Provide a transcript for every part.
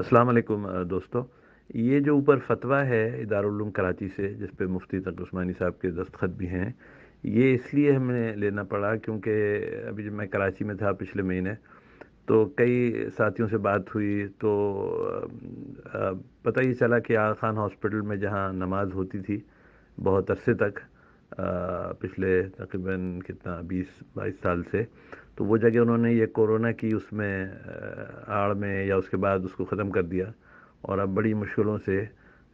अस्सलाम वालेकुम दोस्तों ये जो ऊपर फतवा है इदारुलूम कराची से जिस पे मुफ्ती तक उस्मानी साहब के दस्तखत भी हैं ये इसलिए हमें लेना पड़ा क्योंकि अभी जब मैं कराची में था पिछले महीने तो कई साथियों से बात हुई तो पता ही चला कि आ खान हॉस्पिटल में जहाँ नमाज होती थी बहुत अरसे तक पिछले तकरीबन कितना बीस बाईस साल से तो वो जगह उन्होंने ये कोरोना की उसमें आड़ में या उसके बाद उसको ख़त्म कर दिया और अब बड़ी मुश्किलों से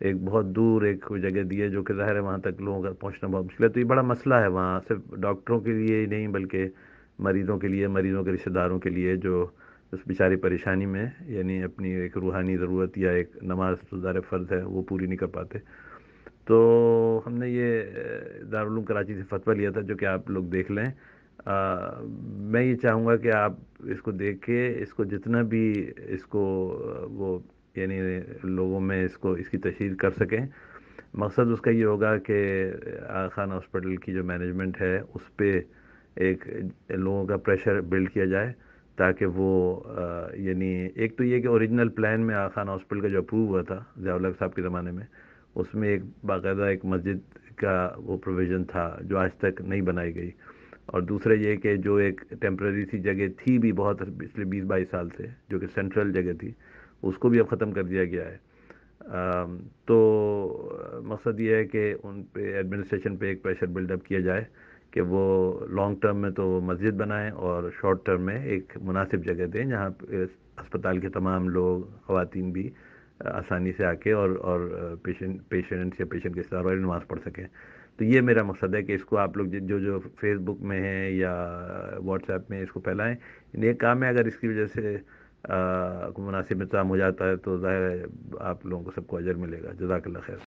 एक बहुत दूर एक जगह दी है जो कि ज़ाहिर है वहाँ तक लोगों का पहुँचना बहुत मुश्किल है तो ये बड़ा मसला है वहाँ सिर्फ डॉक्टरों के लिए ही नहीं बल्कि मरीज़ों के लिए मरीज़ों के रिश्तेदारों के लिए जो उस बेचारी परेशानी में यानी अपनी एक रूहानी ज़रूरत या एक नमाज तो ज़ार फ़र्ज है वो पूरी नहीं कर पाते तो हमने ये दारुलूम कराची से फतवा लिया था जो कि आप लोग देख लें आ, मैं ये चाहूँगा कि आप इसको देख के इसको जितना भी इसको वो यानी लोगों में इसको इसकी तशहर कर सकें मकसद उसका ये होगा कि आ खान हॉस्पिटल की जो मैनेजमेंट है उस पर एक लोगों का प्रेशर बिल्ड किया जाए ताकि वो यानी एक तो ये कि ओरिजिनल प्लान में आ खान हॉस्पिटल का जो अप्रूव हुआ था जियाउल साहब के ज़माने में उसमें एक बाकायदा एक मस्जिद का वो प्रोविज़न था जो आज तक नहीं बनाई गई और दूसरा ये कि जो एक टेम्प्रेरी सी जगह थी भी बहुत पिछले बीस बाईस साल से जो कि सेंट्रल जगह थी उसको भी अब ख़त्म कर दिया गया है आ, तो मकसद ये है कि उन पे एडमिनिस्ट्रेशन पे एक प्रेशर बिल्डअप किया जाए कि वो लॉन्ग टर्म में तो मस्जिद बनाएं और शॉर्ट टर्म में एक मुनासिब जगह दें जहाँ अस्पताल के तमाम लोग खातन भी आसानी से आके और और पेशेंट पेशेंट्स या पेशेंट के साथ नमाज़ पढ़ सकें तो ये मेरा मकसद है कि इसको आप लोग जो जो फेसबुक में हैं या व्हाट्सएप में इसको फैलाएं एक काम है अगर इसकी वजह से मुनासिब इंतजाम हो जाता है तो ज़ाहिर आप लोगों को सबको अजर मिलेगा जजाकल्ला खैर